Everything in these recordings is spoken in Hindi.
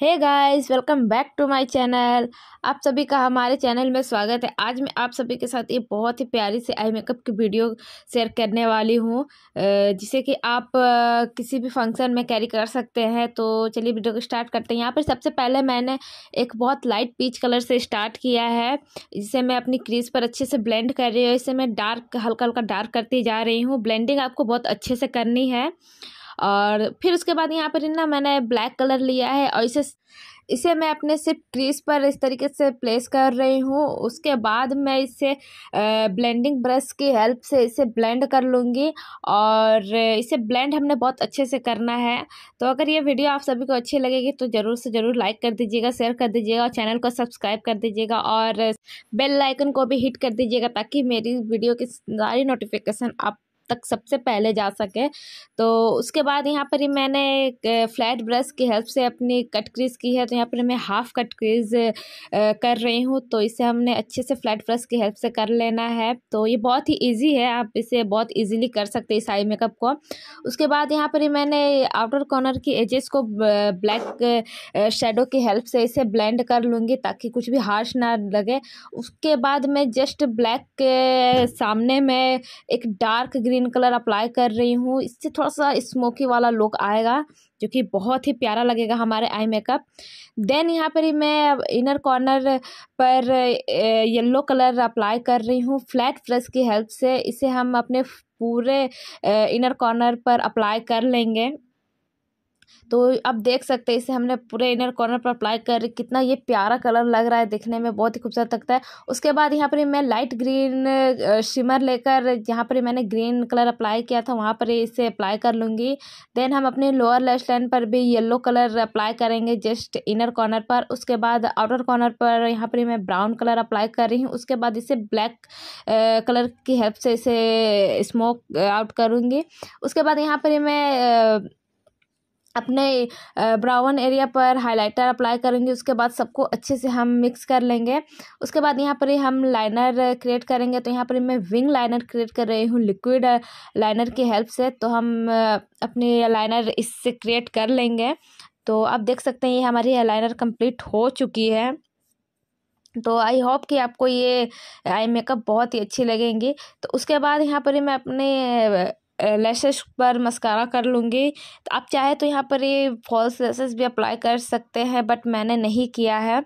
hey guys welcome back to my channel आप सभी का हमारे चैनल में स्वागत है आज मैं आप सभी के साथ ये बहुत ही प्यारी से आई मेकअप की वीडियो शेयर करने वाली हूँ जिसे कि आप किसी भी फंक्शन में कैरी कर सकते हैं तो चलिए वीडियो को स्टार्ट करते हैं यहाँ पर सबसे पहले मैंने एक बहुत लाइट पीच कलर से स्टार्ट किया है जिसे मैं अपनी क्रीज पर अच्छे से ब्लेंड कर रही हूँ इसे मैं डार्क हल्का हल्का डार्क करती जा रही हूँ ब्लेंडिंग आपको बहुत अच्छे से करनी है और फिर उसके बाद यहाँ पर ना मैंने ब्लैक कलर लिया है और इसे इसे मैं अपने सिर्फ क्रीज पर इस तरीके से प्लेस कर रही हूँ उसके बाद मैं इसे ब्लेंडिंग ब्रश की हेल्प से इसे ब्लेंड कर लूँगी और इसे ब्लेंड हमने बहुत अच्छे से करना है तो अगर ये वीडियो आप सभी को अच्छी लगेगी तो ज़रूर से ज़रूर लाइक कर दीजिएगा शेयर कर दीजिएगा और चैनल को सब्सक्राइब कर दीजिएगा और बेल आइकन को भी हिट कर दीजिएगा ताकि मेरी वीडियो की सारी नोटिफिकेशन आप तक सबसे पहले जा सके तो उसके बाद यहाँ पर ही मैंने फ्लैट ब्रश की हेल्प से अपनी कट क्रीज की है तो यहाँ पर मैं हाफ़ कट क्रीज कर रही हूँ तो इसे हमने अच्छे से फ्लैट ब्रश की हेल्प से कर लेना है तो ये बहुत ही ईजी है आप इसे बहुत ईजिली कर सकते इस आई मेकअप को उसके बाद यहाँ पर ही मैंने आउटर कॉर्नर की एजेस को ब्लैक शेडो की हेल्प से इसे ब्लेंड कर लूँगी ताकि कुछ भी हार्श ना लगे उसके बाद मैं जस्ट ब्लैक के सामने में एक dark green green colour apply कर रही हूँ इससे थोड़ा सा स्मोकी वाला लुक आएगा जो कि बहुत ही प्यारा लगेगा हमारे आई मेकअप देन यहाँ पर ही मैं इनर कॉर्नर पर येलो कलर अप्लाई कर रही हूँ फ्लैट फ्रश की हेल्प से इसे हम अपने पूरे इनर कॉर्नर पर अप्लाई कर लेंगे तो आप देख सकते हैं इसे हमने पूरे इनर कॉर्नर पर अप्लाई कर कितना ये प्यारा कलर लग रहा है दिखने में बहुत ही खूबसूरत लगता है उसके बाद यहाँ पर मैं लाइट ग्रीन शिमर लेकर जहाँ पर मैंने ग्रीन कलर अप्लाई किया था वहाँ पर इसे अप्लाई कर लूँगी देन हम अपने लोअर लेस लाइन पर भी येल्लो कलर अप्लाई करेंगे जस्ट इनर कॉर्नर पर उसके बाद आउटर कॉर्नर पर यहाँ पर मैं ब्राउन कलर अप्लाई कर रही हूँ उसके बाद इसे ब्लैक कलर की हेल्प से इसे स्मोक आउट करूँगी उसके बाद यहाँ पर मैं अपने ब्राउन एरिया पर हाइलाइटर अप्लाई करेंगे उसके बाद सबको अच्छे से हम मिक्स कर लेंगे उसके बाद यहाँ पर हम लाइनर क्रिएट करेंगे तो यहाँ पर मैं विंग लाइनर क्रिएट कर रही हूँ लिक्विड लाइनर की हेल्प से तो हम अपने लाइनर इससे क्रिएट कर लेंगे तो आप देख सकते हैं ये हमारी लाइनर कंप्लीट हो चुकी है तो आई होप कि आपको ये आई मेकअप बहुत ही अच्छी लगेंगी तो उसके बाद यहाँ पर मैं अपने लैशेस पर मस्कारा कर लूँगी तो आप चाहे तो यहाँ पर ये फॉल्स लैसेस भी अप्लाई कर सकते हैं बट मैंने नहीं किया है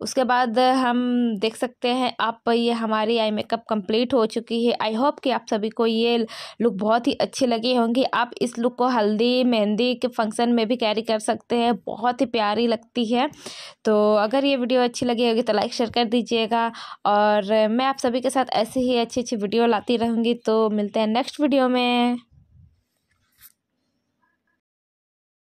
उसके बाद हम देख सकते हैं आप ये हमारी आई मेकअप कंप्लीट हो चुकी है आई होप कि आप सभी को ये लुक बहुत ही अच्छी लगी होंगी आप इस लुक को हल्दी मेहंदी के फंक्शन में भी कैरी कर सकते हैं बहुत ही प्यारी लगती है तो अगर ये वीडियो अच्छी लगी होगी तो लाइक शेयर कर दीजिएगा और मैं आप सभी के साथ ऐसे ही अच्छी अच्छी वीडियो लाती रहूँगी तो मिलते हैं नेक्स्ट वीडियो में